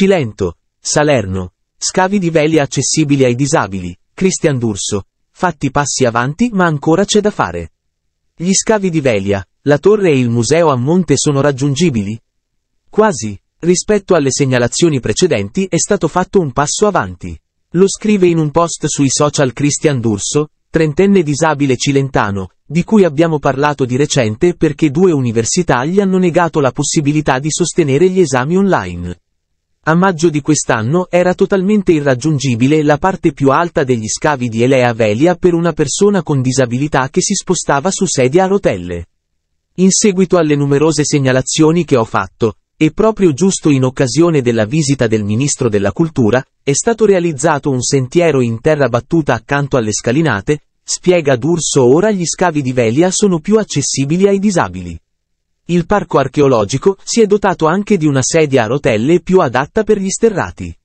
Cilento, Salerno, scavi di veli accessibili ai disabili, Christian D'Urso, fatti passi avanti ma ancora c'è da fare. Gli scavi di Velia, la torre e il museo a monte sono raggiungibili? Quasi. Rispetto alle segnalazioni precedenti è stato fatto un passo avanti. Lo scrive in un post sui social Christian D'Urso, trentenne disabile cilentano, di cui abbiamo parlato di recente perché due università gli hanno negato la possibilità di sostenere gli esami online. A maggio di quest'anno era totalmente irraggiungibile la parte più alta degli scavi di Elea Velia per una persona con disabilità che si spostava su sedia a rotelle. In seguito alle numerose segnalazioni che ho fatto, e proprio giusto in occasione della visita del Ministro della Cultura, è stato realizzato un sentiero in terra battuta accanto alle scalinate, spiega D'Urso ora gli scavi di Velia sono più accessibili ai disabili. Il parco archeologico si è dotato anche di una sedia a rotelle più adatta per gli sterrati.